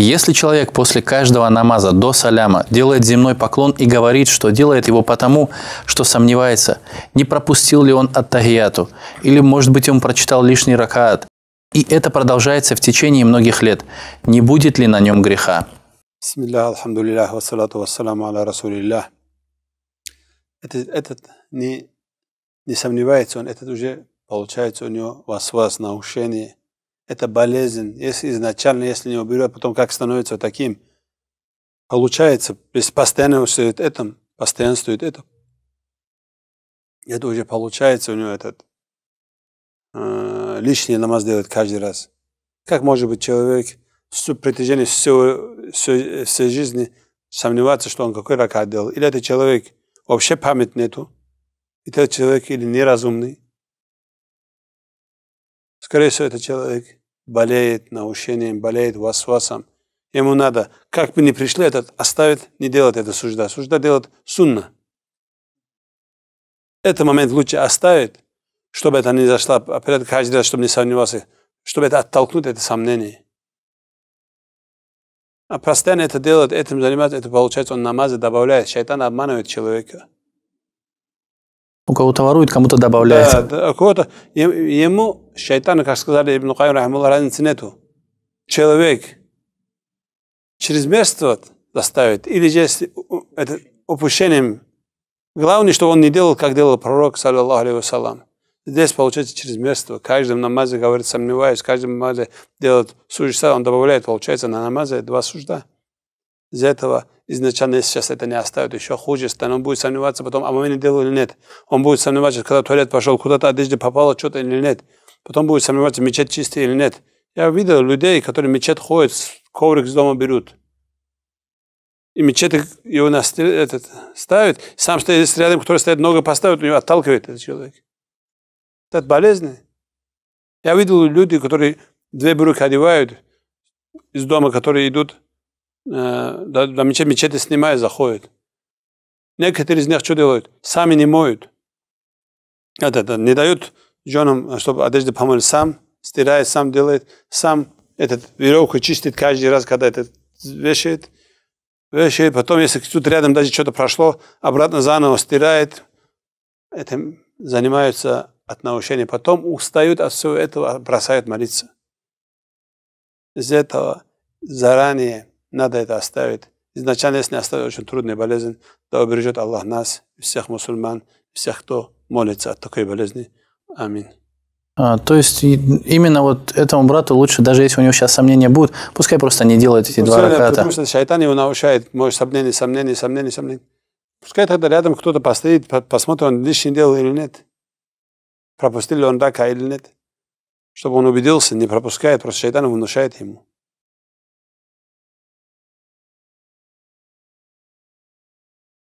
И если человек после каждого намаза до саляма делает земной поклон и говорит, что делает его потому, что сомневается, не пропустил ли он аттахияту, или, может быть, он прочитал лишний ракаат, и это продолжается в течение многих лет, не будет ли на нем греха? Бисмиллах, алхамдулиллах, Этот, этот не, не сомневается он, этот уже получается у него восвас, нарушение – это болезнь. Если изначально, если не уберет, потом как становится таким, получается, если постоянно стоит это, постоянно стоит это, это уже получается у него этот э, лишний намаз делает каждый раз. Как может быть человек в протяжении всего, всей, всей жизни сомневаться, что он какой ракат делал? Или этот человек вообще память нету, и этот человек или неразумный, Скорее всего, этот человек болеет наущением, болеет васвасом. Ему надо, как бы ни пришли, этот оставит, не делать это сужда. Сужда делает сунна. Этот момент лучше оставить, чтобы это не зашло, опять а каждый раз, чтобы не сомневался, чтобы это оттолкнуть, это сомнение. А постоянно это делает, этим занимается, это получается, он намазы добавляет. Шайтан обманывает человека у кого-то ворует, кому-то добавляет. Да, да, кого-то. Ему, шайтану, как сказали Ибн Каим, разницы нету. Человек чрезмерствует, доставит. или же это упущением. Главное, что он не делал, как делал пророк, саллиллаху алейхи вассалам. Здесь получается чрезмерство. Каждый в намазе говорит, сомневаюсь, каждый в намазе делает сужда, он добавляет, получается, на намазе два сужда из этого изначально, если сейчас это не оставят, еще хуже станет. Он будет сомневаться потом, а мы не делал или нет. Он будет сомневаться, когда туалет пошел, куда-то а одежда попала, что-то или нет. Потом будет сомневаться, мечеть чистая или нет. Я видел людей, которые в мечеть ходят, коврик с дома берут. И мечеть его на этот, ставит, сам стоит рядом, который стоит, много поставит, у него отталкивает этот человек. Это болезнь. Я видел людей, которые две брюки одевают из дома, которые идут, Э, да мечети, мечети снимают, заходят. Некоторые из них что делают? Сами не моют. Это, это не дают женам, чтобы одежды помыли. Сам стирает, сам делает, сам этот веревку чистит каждый раз, когда это вешает. Вешает, потом, если тут рядом даже что-то прошло, обратно заново стирает. Этим занимаются от научения. Потом устают от всего этого, бросают молиться. Из этого заранее надо это оставить. Изначально, если не оставить, очень трудная болезнь, да убережет Аллах нас, всех мусульман, всех, кто молится от такой болезни. Аминь. А, то есть именно вот этому брату лучше, даже если у него сейчас сомнения будут, пускай просто не делает эти пускай, ну, два раката. Потому что шайтан его наушает, может, сомнения, сомнения, сомнения, сомнения. Пускай тогда рядом кто-то постоит, посмотрит, он лишний делал или нет. Пропустил он рака или нет. Чтобы он убедился, не пропускает, просто шайтан внушает ему.